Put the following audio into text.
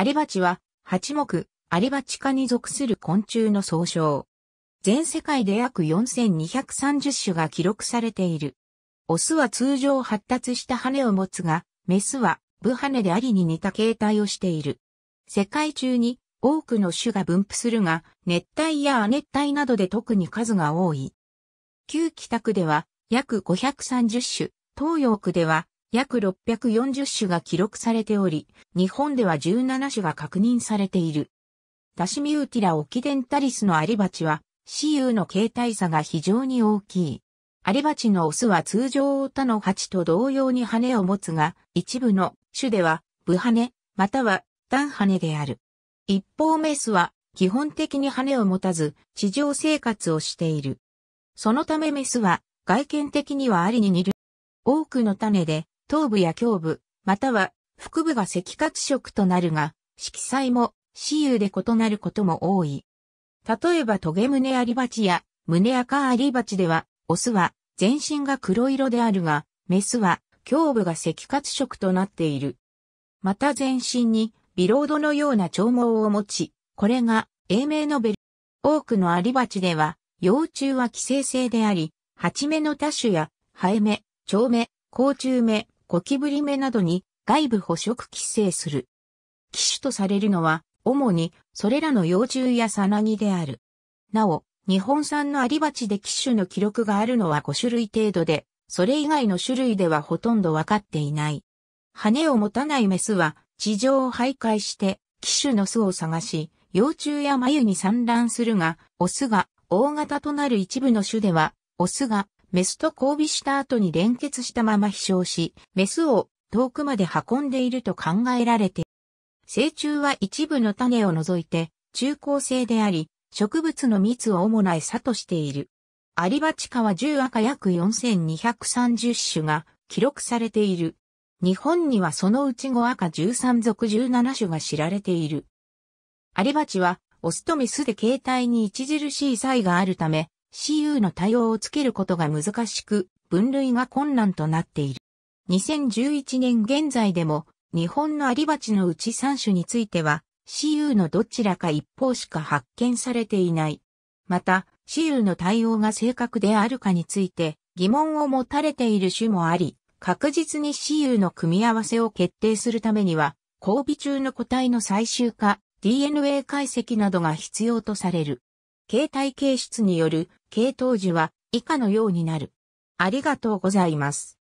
アリバチは、八目、アリバチ科に属する昆虫の総称。全世界で約4230種が記録されている。オスは通常発達した羽を持つが、メスは部羽でありに似た形態をしている。世界中に多くの種が分布するが、熱帯や亜熱帯などで特に数が多い。旧北区では約530種、東洋区では約640種が記録されており、日本では17種が確認されている。ダシミウティラオキデンタリスのアリバチは、雌雄の形態差が非常に大きい。アリバチのオスは通常他の蜂と同様に羽を持つが、一部の種では、ハ羽、または単羽である。一方メスは、基本的に羽を持たず、地上生活をしている。そのためメスは、外見的にはアリに似る。多くの種で、頭部や胸部、または腹部が赤褐色となるが、色彩も私有で異なることも多い。例えばトゲ胸リバチや胸赤リバチでは、オスは全身が黒色であるが、メスは胸部が赤褐色となっている。また全身にビロードのような長毛を持ち、これが英名のベル。多くのアリバチでは、幼虫は寄生性であり、ハチ目の多種や、ハエ目、蝶目、甲虫目、ゴキブリ目などに外部捕食規制する。機種とされるのは、主にそれらの幼虫やサナギである。なお、日本産のアリバチで機種の記録があるのは5種類程度で、それ以外の種類ではほとんどわかっていない。羽を持たないメスは地上を徘徊して機種の巣を探し、幼虫や眉に産卵するが、オスが大型となる一部の種では、オスがメスと交尾した後に連結したまま飛翔し、メスを遠くまで運んでいると考えられている。成虫は一部の種を除いて中高生であり、植物の蜜を主な餌としている。アリバチカは10赤約4230種が記録されている。日本にはそのうち5赤13属17種が知られている。アリバチは、オスとメスで形態に著しい差異があるため、CU の対応をつけることが難しく、分類が困難となっている。2011年現在でも、日本のアリバチのうち3種については、CU のどちらか一方しか発見されていない。また、CU の対応が正確であるかについて疑問を持たれている種もあり、確実に CU の組み合わせを決定するためには、交尾中の個体の最終化、DNA 解析などが必要とされる。形態形質による系統樹は以下のようになる。ありがとうございます。